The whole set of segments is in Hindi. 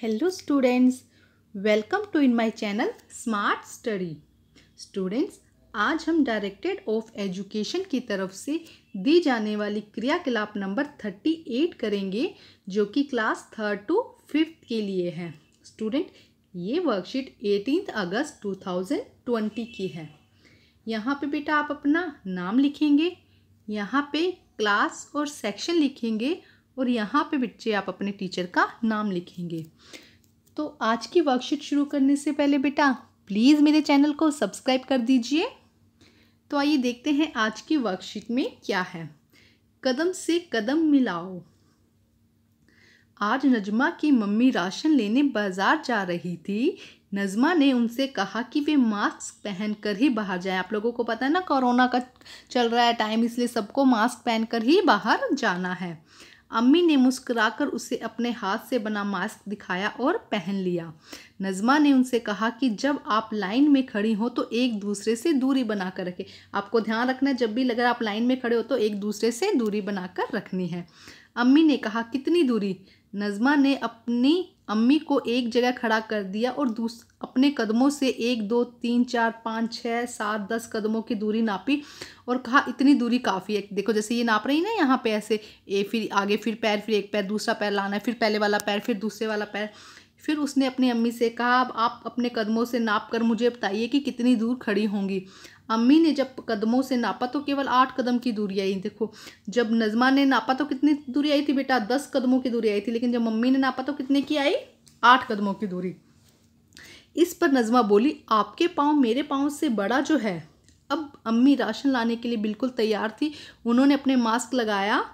hello students welcome to in my channel smart study students आज हम डायरेक्टेड ऑफ एजुकेशन की तरफ से दी जाने वाली क्रियाकलाप नंबर थर्टी एट करेंगे जो कि क्लास थर्ड टू फिफ्थ के लिए है स्टूडेंट ये वर्कशीट एटीन अगस्त टू थाउजेंड ट्वेंटी की है यहाँ पे बेटा आप अपना नाम लिखेंगे यहाँ पे क्लास और सेक्शन लिखेंगे और यहाँ पे बच्चे आप अपने टीचर का नाम लिखेंगे तो आज की वर्कशीट शुरू करने से पहले बेटा प्लीज़ मेरे चैनल को सब्सक्राइब कर दीजिए तो आइए देखते हैं आज की वर्कशीट में क्या है कदम से कदम मिलाओ आज नजमा की मम्मी राशन लेने बाज़ार जा रही थी नजमा ने उनसे कहा कि वे मास्क पहन कर ही बाहर जाएं आप लोगों को पता है ना कोरोना का चल रहा है टाइम इसलिए सबको मास्क पहन कर ही बाहर जाना है अम्मी ने मुस्कुराकर उसे अपने हाथ से बना मास्क दिखाया और पहन लिया नज़मा ने उनसे कहा कि जब आप लाइन में खड़ी हो तो एक दूसरे से दूरी बनाकर रखें आपको ध्यान रखना जब भी लगे आप लाइन में खड़े हो तो एक दूसरे से दूरी बनाकर रखनी है अम्मी ने कहा कितनी दूरी नज़मा ने अपनी अम्मी को एक जगह खड़ा कर दिया और दूस अपने कदमों से एक दो तीन चार पाँच छः सात दस कदमों की दूरी नापी और कहा इतनी दूरी काफ़ी है देखो जैसे ये नाप रही ना यहाँ पे ऐसे ए फिर आगे फिर पैर फिर एक पैर दूसरा पैर लाना है फिर पहले वाला पैर फिर दूसरे वाला पैर फिर उसने अपनी अम्मी से कहा अब आप अपने कदमों से नाप कर मुझे बताइए कि कितनी दूर खड़ी होंगी अम्मी ने जब कदमों से नापा तो केवल आठ कदम की दूरी आई देखो जब नजमा ने नापा तो कितनी दूरी आई थी बेटा दस कदमों की दूरी आई थी लेकिन जब मम्मी ने नापा तो कितने की आई आठ कदमों की दूरी इस पर नजमा बोली आपके पाँव मेरे पाँव से बड़ा जो है अब अम्मी राशन लाने के लिए बिल्कुल तैयार थी उन्होंने अपने मास्क लगाया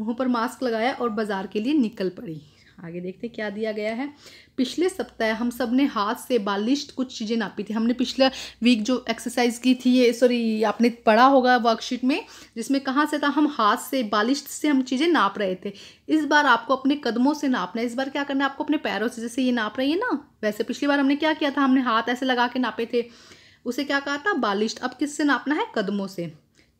मुंह पर मास्क लगाया और बाज़ार के लिए निकल पड़ी आगे देखते हैं क्या दिया गया है पिछले सप्ताह हम सब ने हाथ से बालिश कुछ चीज़ें नापी थी हमने पिछला वीक जो एक्सरसाइज की थी ये सॉरी आपने पढ़ा होगा वर्कशीट में जिसमें कहाँ से था हम हाथ से बालिश से हम चीज़ें नाप रहे थे इस बार आपको अपने कदमों से नापना है इस बार क्या करना है आपको अपने पैरों से जैसे ये नाप रही है ना वैसे पिछली बार हमने क्या किया था हमने हाथ ऐसे लगा के नापे थे उसे क्या कहा था बालिश अब किससे नापना है कदमों से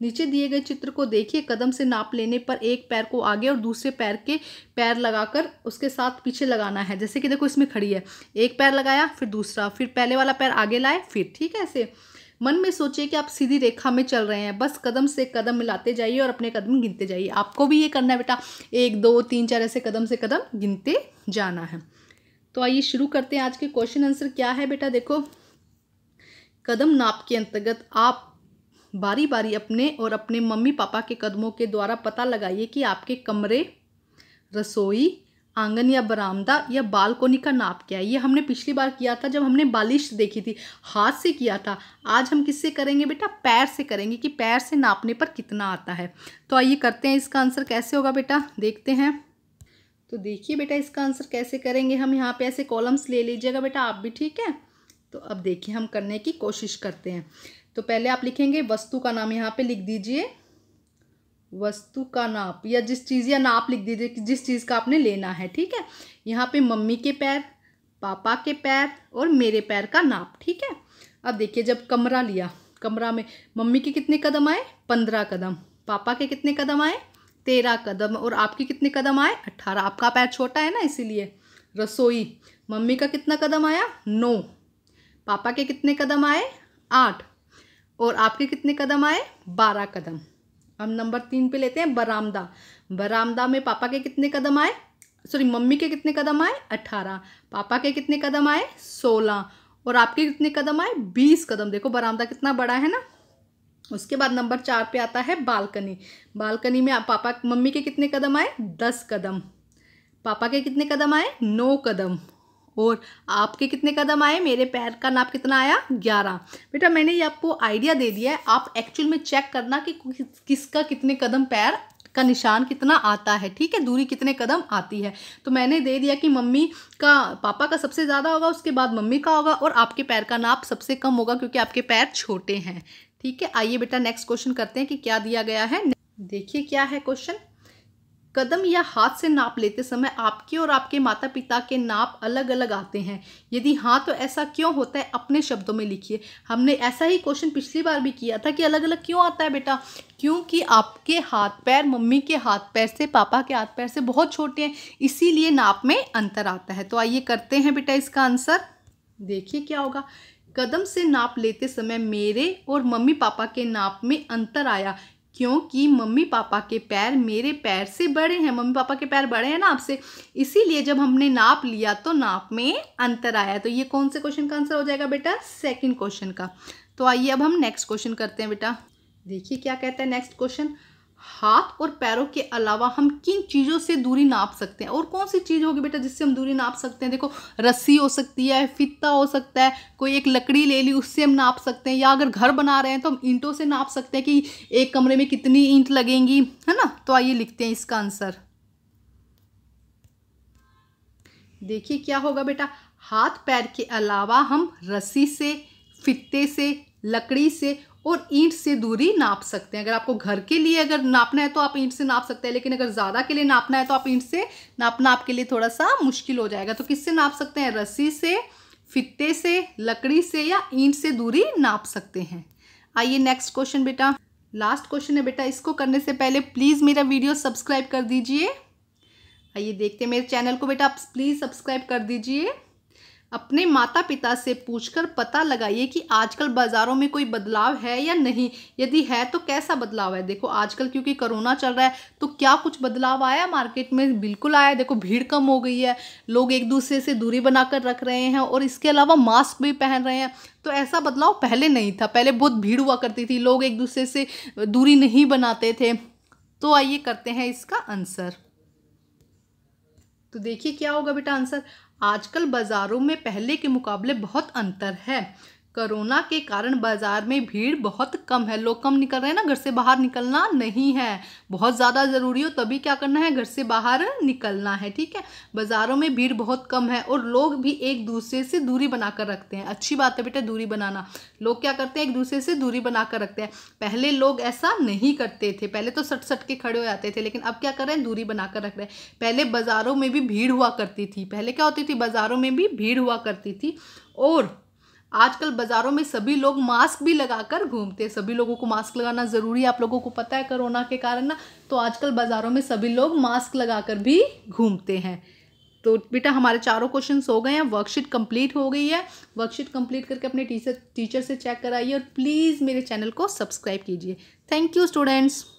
नीचे दिए गए चित्र को देखिए कदम से नाप लेने पर एक पैर को आगे और दूसरे पैर के पैर लगाकर उसके साथ पीछे लगाना है जैसे कि देखो इसमें खड़ी है एक पैर लगाया फिर दूसरा फिर पहले वाला पैर आगे लाए फिर ठीक है ऐसे मन में सोचिए कि आप सीधी रेखा में चल रहे हैं बस कदम से कदम मिलाते जाइए और अपने कदम गिनते जाइए आपको भी ये करना है बेटा एक दो तीन चार ऐसे कदम से कदम गिनते जाना है तो आइए शुरू करते हैं आज के क्वेश्चन आंसर क्या है बेटा देखो कदम नाप के अंतर्गत आप बारी बारी अपने और अपने मम्मी पापा के कदमों के द्वारा पता लगाइए कि आपके कमरे रसोई आंगन या बरामदा या बालकोनी का नाप क्या है ये हमने पिछली बार किया था जब हमने बालिश देखी थी हाथ से किया था आज हम किससे करेंगे बेटा पैर से करेंगे कि पैर से नापने पर कितना आता है तो आइए करते हैं इसका आंसर कैसे होगा बेटा देखते हैं तो देखिए बेटा इसका आंसर कैसे करेंगे हम यहाँ पे ऐसे कॉलम्स ले लीजिएगा बेटा आप भी ठीक है तो अब देखिए हम करने की कोशिश करते हैं तो पहले आप लिखेंगे वस्तु का नाम यहाँ पे लिख दीजिए वस्तु का नाप या जिस चीज़ या नाप लिख दीजिए कि जिस चीज़ का आपने लेना है ठीक है यहाँ पे मम्मी के पैर पापा के पैर और मेरे पैर का नाप ठीक है अब देखिए जब कमरा लिया कमरा में मम्मी के कितने कदम आए पंद्रह कदम पापा के कितने कदम आए तेरह कदम और आपके कितने कदम आए अट्ठारह आपका पैर छोटा है ना इसीलिए रसोई मम्मी का कितना कदम आया नौ पापा के कितने कदम आए आठ और आपके कितने कदम आए बारह कदम हम नंबर तीन पे लेते हैं बरामदा बरामदा में पापा के कितने कदम आए सॉरी मम्मी के कितने कदम आए अट्ठारह पापा के कितने कदम आए सोलह और आपके कितने कदम आए बीस कदम देखो बरामदा कितना बड़ा है ना उसके बाद नंबर चार पे आता है बालकनी बालकनी में पापा मम्मी के कितने कदम आए दस कदम पापा के कितने कदम आए नौ कदम और आपके कितने कदम आए मेरे पैर का नाप कितना आया ग्यारह बेटा मैंने ये आपको आइडिया दे दिया है आप एक्चुअल में चेक करना कि किसका कितने कदम पैर का निशान कितना आता है ठीक है दूरी कितने कदम आती है तो मैंने दे दिया कि मम्मी का पापा का सबसे ज़्यादा होगा उसके बाद मम्मी का होगा और आपके पैर का नाप सबसे कम होगा क्योंकि आपके पैर छोटे हैं ठीक है आइए बेटा नेक्स्ट क्वेश्चन करते हैं कि क्या दिया गया है देखिए क्या है क्वेश्चन कदम या हाथ से नाप लेते समय आपके और आपके माता पिता के नाप अलग अलग आते हैं यदि हाँ तो ऐसा क्यों होता है अपने शब्दों में लिखिए हमने ऐसा ही क्वेश्चन पिछली बार भी किया था कि अलग अलग क्यों आता है बेटा क्योंकि आपके हाथ पैर मम्मी के हाथ पैर से पापा के हाथ पैर से बहुत छोटे हैं इसीलिए नाप में अंतर आता है तो आइए करते हैं बेटा इसका आंसर देखिए क्या होगा कदम से नाप लेते समय मेरे और मम्मी पापा के नाप में अंतर आया क्योंकि मम्मी पापा के पैर मेरे पैर से बड़े हैं मम्मी पापा के पैर बड़े हैं ना आपसे इसीलिए जब हमने नाप लिया तो नाप में अंतर आया तो ये कौन से क्वेश्चन का आंसर हो जाएगा बेटा सेकंड क्वेश्चन का तो आइए अब हम नेक्स्ट क्वेश्चन करते हैं बेटा देखिए क्या कहता है नेक्स्ट क्वेश्चन हाथ और पैरों के अलावा हम किन चीज़ों से दूरी नाप सकते हैं और कौन सी चीज़ होगी बेटा जिससे हम दूरी नाप सकते हैं देखो रस्सी हो सकती है फित्ता हो सकता है कोई एक लकड़ी ले ली उससे हम नाप सकते हैं या अगर घर बना रहे हैं तो हम ईंटों से नाप सकते हैं कि एक कमरे में कितनी ईंट लगेंगी है ना तो आइए लिखते हैं इसका आंसर देखिए क्या होगा बेटा हाथ पैर के अलावा हम रस्सी से फित्ते से लकड़ी से और ईंट से दूरी नाप सकते हैं अगर आपको घर के लिए अगर नापना है तो आप ईंट से नाप सकते हैं लेकिन अगर ज़्यादा के लिए नापना है तो आप ईंट से नापना आपके लिए थोड़ा सा मुश्किल हो जाएगा तो किससे नाप सकते हैं रस्सी से फित्ते से लकड़ी से या ईंट से दूरी नाप सकते हैं आइए नेक्स्ट क्वेश्चन बेटा लास्ट क्वेश्चन है बेटा इसको करने से पहले प्लीज़ मेरा वीडियो सब्सक्राइब कर दीजिए आइए देखते हैं मेरे चैनल को बेटा आप प्लीज़ सब्सक्राइब कर दीजिए अपने माता पिता से पूछकर पता लगाइए कि आजकल बाज़ारों में कोई बदलाव है या नहीं यदि है तो कैसा बदलाव है देखो आजकल क्योंकि कोरोना चल रहा है तो क्या कुछ बदलाव आया मार्केट में बिल्कुल आया देखो भीड़ कम हो गई है लोग एक दूसरे से दूरी बनाकर रख रहे हैं और इसके अलावा मास्क भी पहन रहे हैं तो ऐसा बदलाव पहले नहीं था पहले बहुत भीड़ हुआ करती थी लोग एक दूसरे से दूरी नहीं बनाते थे तो आइए करते हैं इसका आंसर तो देखिए क्या होगा बेटा आंसर आजकल बाज़ारों में पहले के मुकाबले बहुत अंतर है कोरोना के कारण बाज़ार में भीड़ बहुत कम है लोग कम निकल रहे हैं ना घर से बाहर निकलना नहीं है बहुत ज़्यादा ज़रूरी हो तभी क्या करना है घर से बाहर निकलना है ठीक है बाज़ारों में भीड़ बहुत कम है और लोग भी एक दूसरे से दूरी बनाकर रखते हैं अच्छी बात है बेटा दूरी बनाना लोग क्या करते हैं एक दूसरे से दूरी बनाकर रखते हैं पहले लोग ऐसा नहीं करते थे पहले तो सट सट के खड़े हो जाते थे लेकिन अब क्या कर रहे हैं दूरी बनाकर रख रहे हैं पहले बाज़ारों में भी भीड़ हुआ करती थी पहले क्या होती थी बाज़ारों में भी भीड़ हुआ करती थी और आजकल बाज़ारों में सभी लोग मास्क भी लगाकर घूमते हैं सभी लोगों को मास्क लगाना ज़रूरी है आप लोगों को पता है कोरोना के कारण ना तो आजकल बाज़ारों में सभी लोग मास्क लगाकर भी घूमते हैं तो बेटा हमारे चारों क्वेश्चन हो गए हैं वर्कशीट कंप्लीट हो गई है वर्कशीट कंप्लीट करके अपने टीचर टीचर से चेक कराइए और प्लीज़ मेरे चैनल को सब्सक्राइब कीजिए थैंक यू स्टूडेंट्स